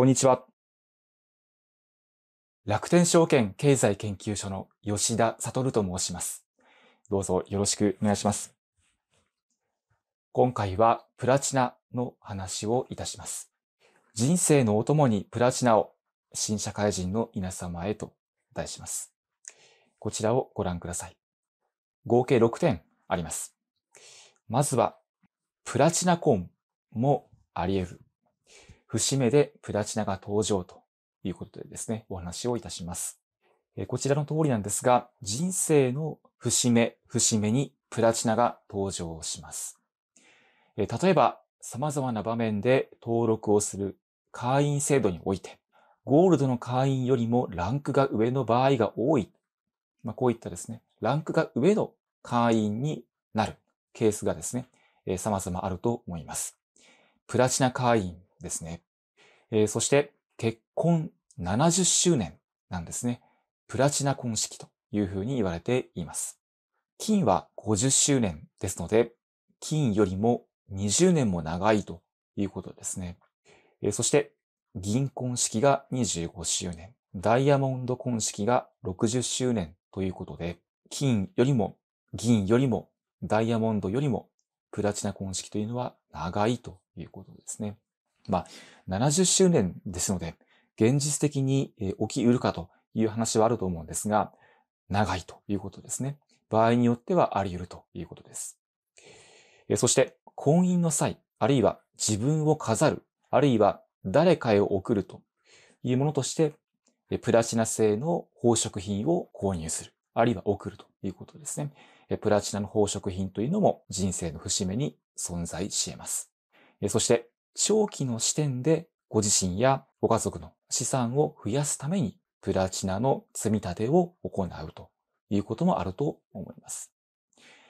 こんにちは。楽天証券経済研究所の吉田悟と申します。どうぞよろしくお願いします。今回はプラチナの話をいたします。人生のお供にプラチナを新社会人の皆様へと題します。こちらをご覧ください。合計6点あります。まずは、プラチナコンもあり得る節目でプラチナが登場ということでですね、お話をいたします。こちらの通りなんですが、人生の節目、節目にプラチナが登場します。例えば、様々な場面で登録をする会員制度において、ゴールドの会員よりもランクが上の場合が多い。まあ、こういったですね、ランクが上の会員になるケースがですね、え様々あると思います。プラチナ会員、ですね。えー、そして結婚70周年なんですね。プラチナ婚式というふうに言われています。金は50周年ですので、金よりも20年も長いということですね。えー、そして銀婚式が25周年、ダイヤモンド婚式が60周年ということで、金よりも銀よりもダイヤモンドよりもプラチナ婚式というのは長いということですね。まあ、70周年ですので、現実的に起きうるかという話はあると思うんですが、長いということですね。場合によってはあり得るということです。そして、婚姻の際、あるいは自分を飾る、あるいは誰かへ送るというものとして、プラチナ製の宝飾品を購入する、あるいは送るということですね。プラチナの宝飾品というのも人生の節目に存在し得ます。そして、長期の視点でご自身やご家族の資産を増やすためにプラチナの積み立てを行うということもあると思います。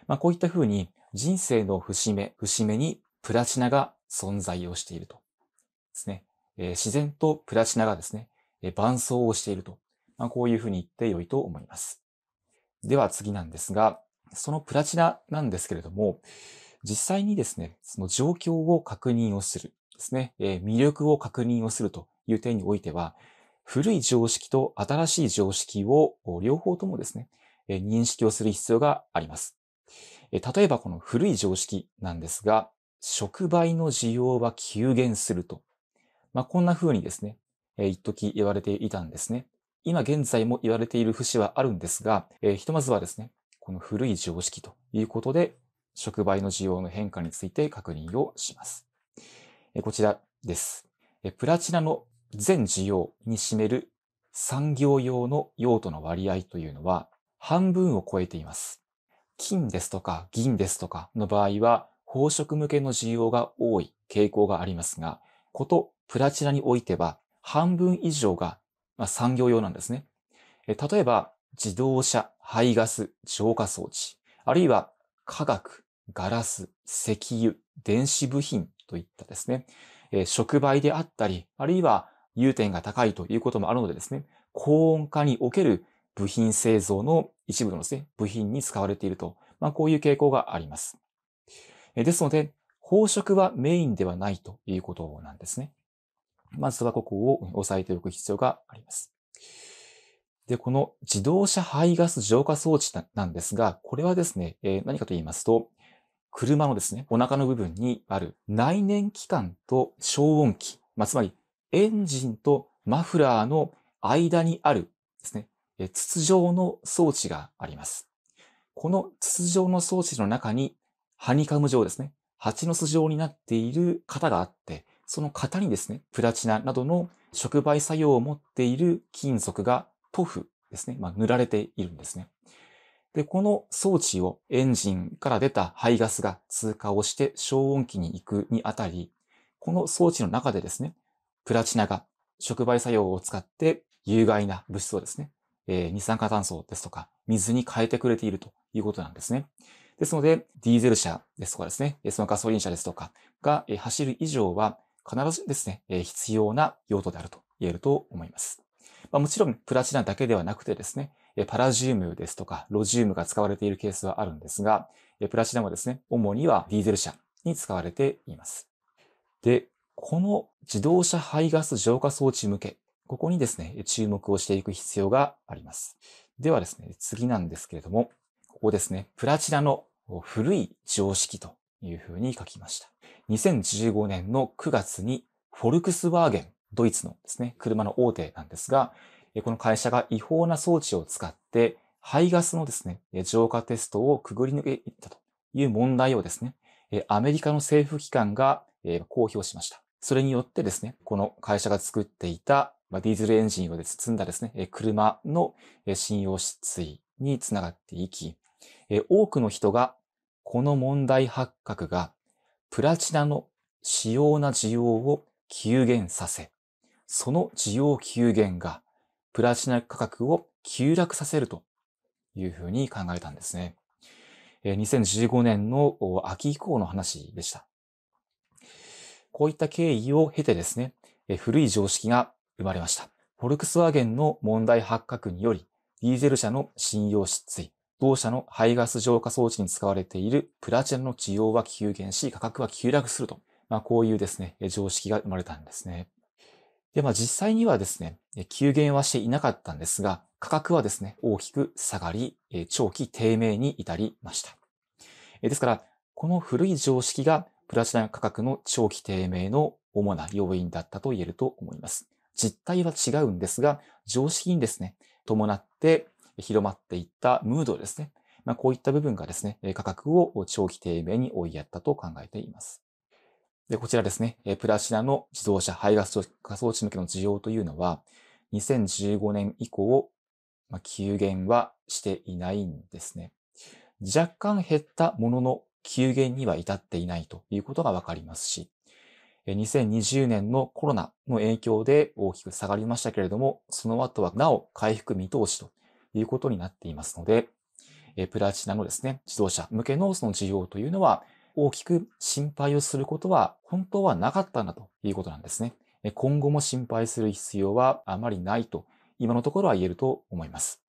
まあ、こういったふうに人生の節目、節目にプラチナが存在をしていると。ですね。えー、自然とプラチナがですね、えー、伴奏をしていると。まあ、こういうふうに言って良いと思います。では次なんですが、そのプラチナなんですけれども、実際にですね、その状況を確認をする。ですね、えー、魅力を確認をするという点においては、古い常識と新しい常識を両方ともですね、えー、認識をする必要があります。えー、例えばこの古い常識なんですが、触媒の需要は急減すると。まあ、こんな風にですね、えー、一時言われていたんですね。今現在も言われている節はあるんですが、えー、ひとまずはですね、この古い常識ということで、触媒の需要の変化について確認をします。こちらです。プラチナの全需要に占める産業用の用途の割合というのは半分を超えています。金ですとか銀ですとかの場合は宝飾向けの需要が多い傾向がありますが、ことプラチナにおいては半分以上が産業用なんですね。例えば自動車、排ガス、浄化装置、あるいは化学、ガラス、石油、電子部品といったですね、えー、触媒であったり、あるいは融点が高いということもあるのでですね、高温化における部品製造の一部のですね、部品に使われていると、まあ、こういう傾向があります。えー、ですので、宝飾はメインではないということなんですね。まずはここを押さえておく必要があります。で、この自動車排ガス浄化装置なんですが、これはですね、え何かと言いますと、車のですね、お腹の部分にある内燃機関と消音器、まあ、つまりエンジンとマフラーの間にあるですね、筒状の装置があります。この筒状の装置の中に、ハニカム状ですね、蜂の巣状になっている型があって、その型にですね、プラチナなどの触媒作用を持っている金属が塗布ですね、まあ、塗られているんですね。で、この装置をエンジンから出た排ガスが通過をして消音器に行くにあたり、この装置の中でですね、プラチナが触媒作用を使って有害な物質をですね、えー、二酸化炭素ですとか水に変えてくれているということなんですね。ですので、ディーゼル車ですとかですね、そのガソリン車ですとかが走る以上は必ずですね、必要な用途であると言えると思います。まあ、もちろんプラチナだけではなくてですね、パラジウムですとかロジウムが使われているケースはあるんですが、プラチナもですね、主にはディーゼル車に使われています。で、この自動車排ガス浄化装置向け、ここにですね、注目をしていく必要があります。ではですね、次なんですけれども、ここですね、プラチナの古い常識というふうに書きました。2015年の9月にフォルクスワーゲン、ドイツのですね、車の大手なんですが、この会社が違法な装置を使って、排ガスのですね、浄化テストをくぐり抜けいったという問題をですね、アメリカの政府機関が公表しました。それによってですね、この会社が作っていたディーゼルエンジンを積んだですね、車の信用失墜につながっていき、多くの人がこの問題発覚がプラチナの主要な需要を急減させ、その需要急減がプラチナ価格を急落させるというふうに考えたんですね。2015年の秋以降の話でした。こういった経緯を経てですね、古い常識が生まれました。フォルクスワーゲンの問題発覚により、ディーゼル車の信用失墜、同社の排ガス浄化装置に使われているプラチナの需要は急減し、価格は急落すると。まあ、こういうですね、常識が生まれたんですね。で、まあ実際にはですね、急減はしていなかったんですが、価格はですね、大きく下がり、長期低迷に至りました。ですから、この古い常識がプラチナ価格の長期低迷の主な要因だったと言えると思います。実態は違うんですが、常識にですね、伴って広まっていったムードですね。まあ、こういった部分がですね、価格を長期低迷に追いやったと考えています。で、こちらですね、プラチナの自動車排ガス化装置向けの需要というのは、2015年以降、まあ、急減はしていないんですね。若干減ったものの急減には至っていないということがわかりますし、2020年のコロナの影響で大きく下がりましたけれども、その後はなお回復見通しということになっていますので、プラチナのですね、自動車向けのその需要というのは、大きく心配をすることは本当はなかったんだということなんですね。今後も心配する必要はあまりないと、今のところは言えると思います。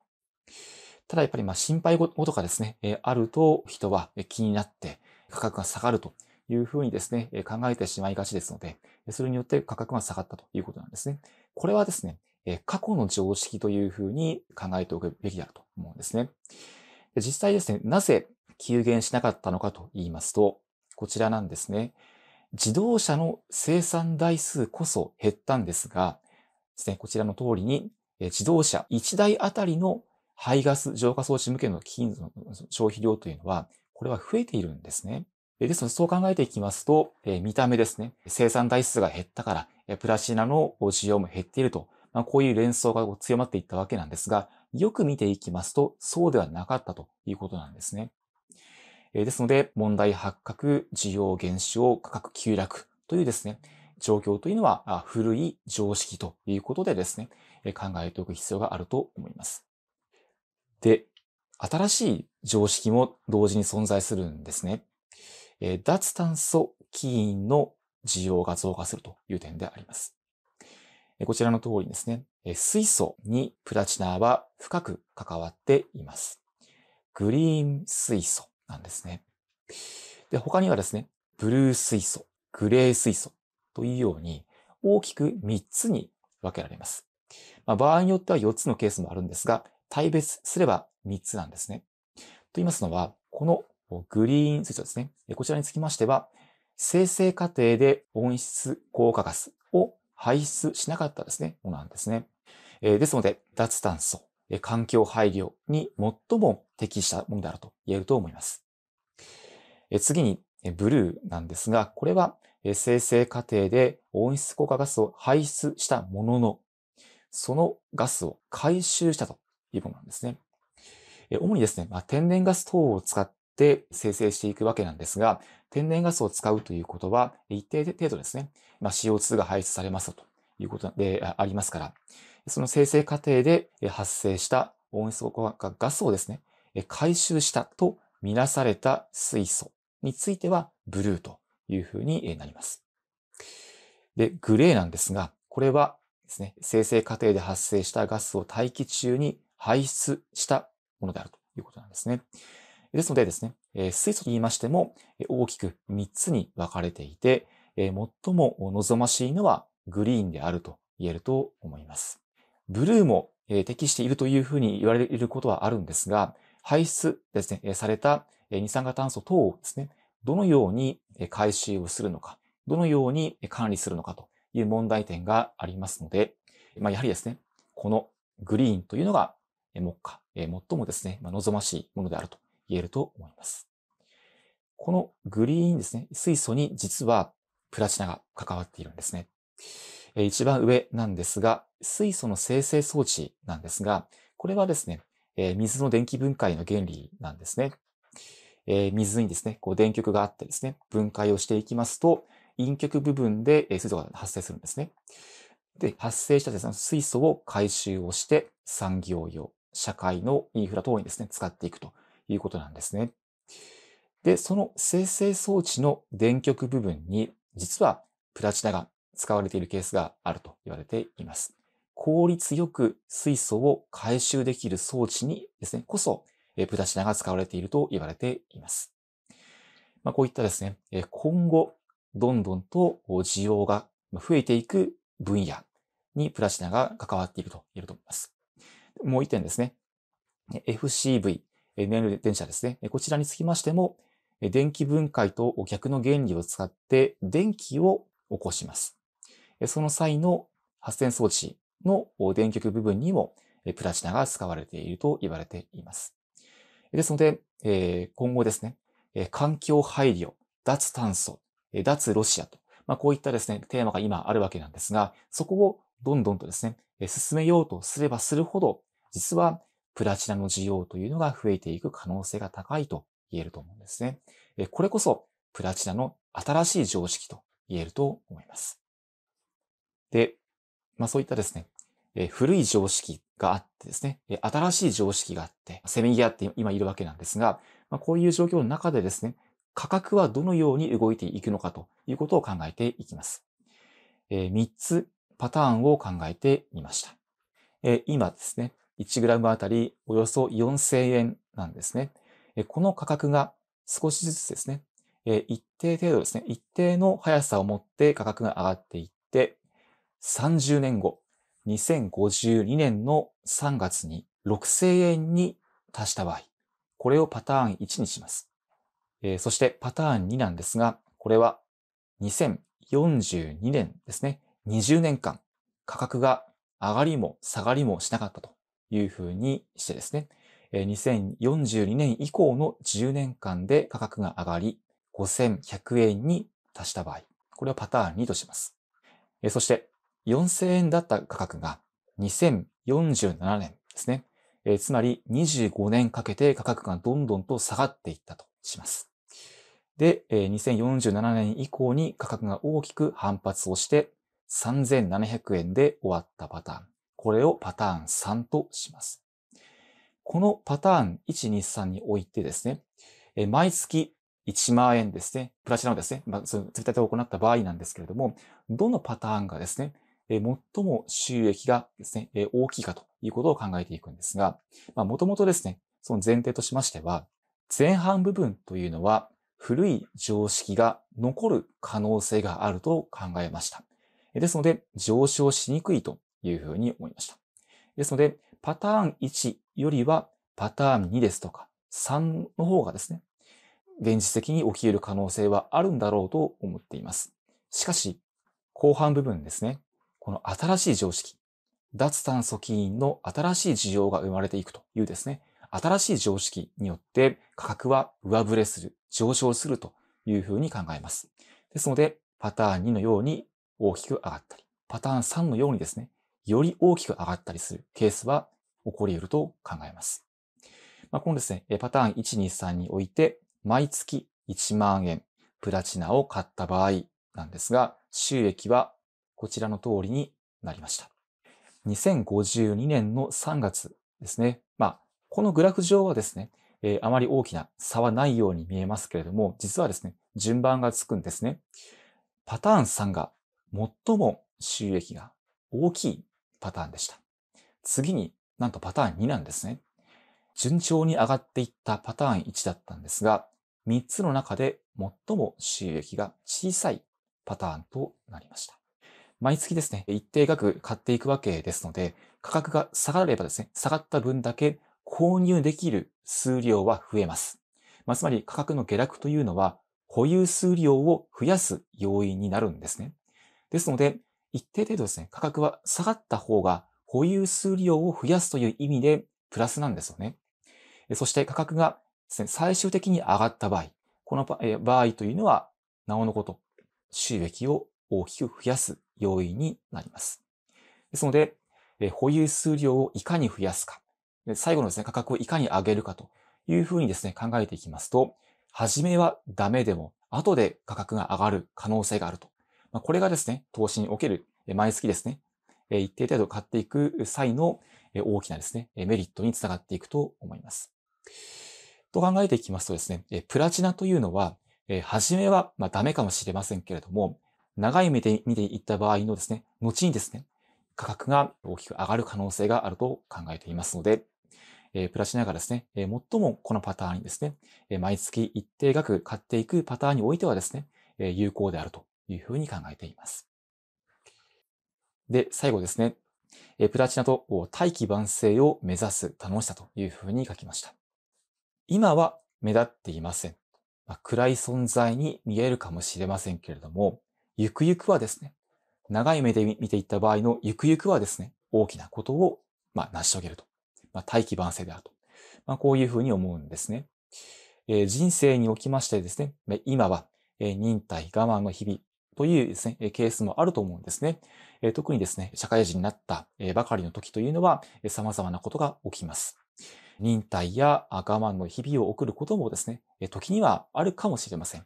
ただやっぱりまあ心配事がですね、あると人は気になって価格が下がるというふうにですね、考えてしまいがちですので、それによって価格が下がったということなんですね。これはですね、過去の常識というふうに考えておくべきだと思うんですね。実際ですね、なぜ急減しなかったのかと言いますと、こちらなんですね。自動車の生産台数こそ減ったんですが、ですね、こちらの通りに、自動車1台あたりの排ガス浄化装置向けの金属の消費量というのは、これは増えているんですね。ですので、そう考えていきますと、見た目ですね、生産台数が減ったから、プラチナの需要も減っていると、まあ、こういう連想が強まっていったわけなんですが、よく見ていきますと、そうではなかったということなんですね。えですので、問題発覚、需要減少、価格急落というですね、状況というのは古い常識ということでですね、考えておく必要があると思います。で、新しい常識も同時に存在するんですね。脱炭素起因の需要が増加するという点であります。こちらの通りですね、水素にプラチナは深く関わっています。グリーン水素、なんですね。で、他にはですね、ブルー水素、グレー水素というように大きく3つに分けられます。まあ、場合によっては4つのケースもあるんですが、対別すれば3つなんですね。と言いますのは、このグリーン水素ですね。こちらにつきましては、生成過程で温室効果ガスを排出しなかったですね、ものなんですね。ですので、脱炭素、環境配慮に最も適したものであると言えると思います。次に、ブルーなんですが、これは生成過程で温室効果ガスを排出したものの、そのガスを回収したというものなんですね。主にですね、ま天然ガス等を使って生成していくわけなんですが、天然ガスを使うということは、一定程度ですね、ま CO2 が排出されますということでありますから、その生成過程で発生した温室効果ガスをですね、回収したとみなされた水素についてはブルーというふうになります。で、グレーなんですが、これはですね、生成過程で発生したガスを大気中に排出したものであるということなんですね。ですのでですね、水素と言いましても大きく3つに分かれていて、最も望ましいのはグリーンであると言えると思います。ブルーも適しているというふうに言われることはあるんですが、排出ですね、された二酸化炭素等をですね、どのように回収をするのか、どのように管理するのかという問題点がありますので、まあ、やはりですね、このグリーンというのが、目下、最もですね、望ましいものであると言えると思います。このグリーンですね、水素に実はプラチナが関わっているんですね。一番上なんですが、水素の生成装置なんですが、これはですね、えー、水の電気分解の原理なんですね。えー、水にですね、こう電極があってですね、分解をしていきますと、陰極部分で水素が発生するんですね。で、発生したですね、水素を回収をして、産業用、社会のインフラ等にですね、使っていくということなんですね。で、その生成装置の電極部分に、実はプラチナが使われているケースがあると言われています。効率よく水素を回収できる装置にですね、こそ、プラチナが使われていると言われています。まあ、こういったですね、今後、どんどんと需要が増えていく分野にプラチナが関わっていると言えると思います。もう一点ですね。FCV、燃料電車ですね。こちらにつきましても、電気分解と逆の原理を使って電気を起こします。その際の発電装置の電極部分にもプラチナが使われていると言われています。ですので、今後ですね、環境配慮、脱炭素、脱ロシアと、まあ、こういったですね、テーマが今あるわけなんですが、そこをどんどんとですね、進めようとすればするほど、実はプラチナの需要というのが増えていく可能性が高いと言えると思うんですね。これこそプラチナの新しい常識と言えると思います。で、まあそういったですね、え古い常識があってですね、え新しい常識があって、せめぎ合って今いるわけなんですが、まあ、こういう状況の中でですね、価格はどのように動いていくのかということを考えていきます。え3つパターンを考えてみました。え今ですね、1g あたりおよそ4000円なんですね。えこの価格が少しずつですね、え一定程度ですね、一定の速さを持って価格が上がっていって、30年後、2052年の3月に6000円に達した場合、これをパターン1にします。えー、そしてパターン2なんですが、これは2042年ですね。20年間価格が上がりも下がりもしなかったというふうにしてですね、えー、2042年以降の10年間で価格が上がり、5100円に達した場合、これをパターン2とします。えー、そして4000円だった価格が2047年ですね。えー、つまり25年かけて価格がどんどんと下がっていったとします。で、えー、2047年以降に価格が大きく反発をして3700円で終わったパターン。これをパターン3とします。このパターン123においてですね、えー、毎月1万円ですね、プラチナをですね、まあ、積み立てを行った場合なんですけれども、どのパターンがですね、最も収益がですね、大きいかということを考えていくんですが、もともとですね、その前提としましては、前半部分というのは古い常識が残る可能性があると考えました。ですので、上昇しにくいというふうに思いました。ですので、パターン1よりはパターン2ですとか3の方がですね、現実的に起き得る可能性はあるんだろうと思っています。しかし、後半部分ですね。この新しい常識、脱炭素起因の新しい需要が生まれていくというですね、新しい常識によって価格は上振れする、上昇するというふうに考えます。ですので、パターン2のように大きく上がったり、パターン3のようにですね、より大きく上がったりするケースは起こり得ると考えます。まあ、このですね、パターン1、2、3において、毎月1万円プラチナを買った場合なんですが、収益はこちらの通りになりました。2052年の3月ですね。まあ、このグラフ上はですね、えー、あまり大きな差はないように見えますけれども、実はですね、順番がつくんですね。パターン3が最も収益が大きいパターンでした。次になんとパターン2なんですね。順調に上がっていったパターン1だったんですが、3つの中で最も収益が小さいパターンとなりました。毎月ですね、一定額買っていくわけですので、価格が下がればですね、下がった分だけ購入できる数量は増えます。まあ、つまり価格の下落というのは、保有数量を増やす要因になるんですね。ですので、一定程度ですね、価格は下がった方が保有数量を増やすという意味でプラスなんですよね。そして価格がですね、最終的に上がった場合、この場合というのは、なおのこと、収益を大きく増やす要因になります。ですので、保有数量をいかに増やすか、最後のですね、価格をいかに上げるかというふうにですね、考えていきますと、初めはダメでも、後で価格が上がる可能性があると。まあ、これがですね、投資における毎月ですね、一定程度買っていく際の大きなですね、メリットにつながっていくと思います。と考えていきますとですね、プラチナというのは、初めはダメかもしれませんけれども、長い目で見ていった場合のですね、後にですね、価格が大きく上がる可能性があると考えていますので、えプラスナながらですね、え最もこのパターンにですね、え毎月一定額買っていくパターンにおいてはですね、え有効であるというふうに考えています。で、最後ですね、えプラチナと大器晩成を目指す楽しさというふうに書きました。今は目立っていません。まあ、暗い存在に見えるかもしれませんけれども、ゆくゆくはですね、長い目で見ていった場合のゆくゆくはですね、大きなことを、まあ、成し遂げると。まあ、大器晩成であると。まあ、こういうふうに思うんですね。えー、人生におきましてですね、今は、えー、忍耐、我慢の日々というですね、ケースもあると思うんですね。えー、特にですね、社会人になったばかりの時というのは、様々なことが起きます。忍耐や我慢の日々を送ることもですね、時にはあるかもしれません。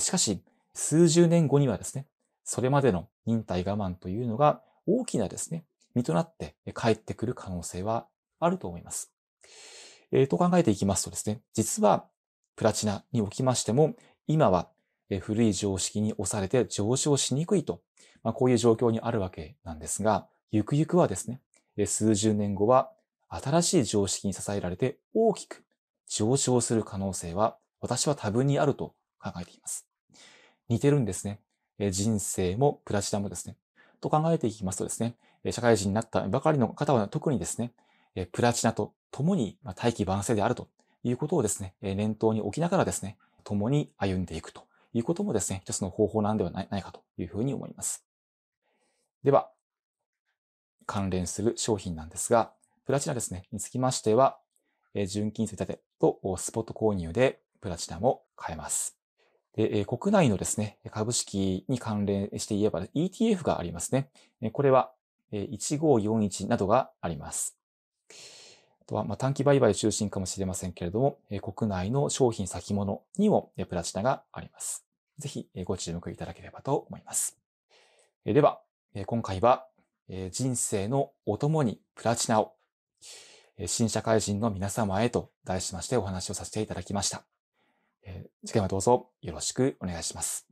しかし、数十年後にはですね、それまでの忍耐我慢というのが大きなですね、身となって帰ってくる可能性はあると思います。えー、と考えていきますとですね、実はプラチナにおきましても、今は古い常識に押されて上昇しにくいと、まあ、こういう状況にあるわけなんですが、ゆくゆくはですね、数十年後は新しい常識に支えられて大きく上昇する可能性は私は多分にあると考えています。似てるんですね。え人生もプラチナもですね。と考えていきますとですね、社会人になったばかりの方は特にですね、プラチナと共に大器晩成であるということをですね、念頭に置きながらですね、共に歩んでいくということもですね、一つの方法なんではないかというふうに思います。では、関連する商品なんですが、プラチナですね、につきましては、純金積立とスポット購入でプラチナも買えます。で、国内のですね、株式に関連して言えば ETF がありますね。これは1541などがあります。あとは、まあ、短期売買中心かもしれませんけれども、国内の商品先物にもプラチナがあります。ぜひご注目いただければと思います。では、今回は人生のお供にプラチナを新社会人の皆様へと題しましてお話をさせていただきました。次回もどうぞよろしくお願いします。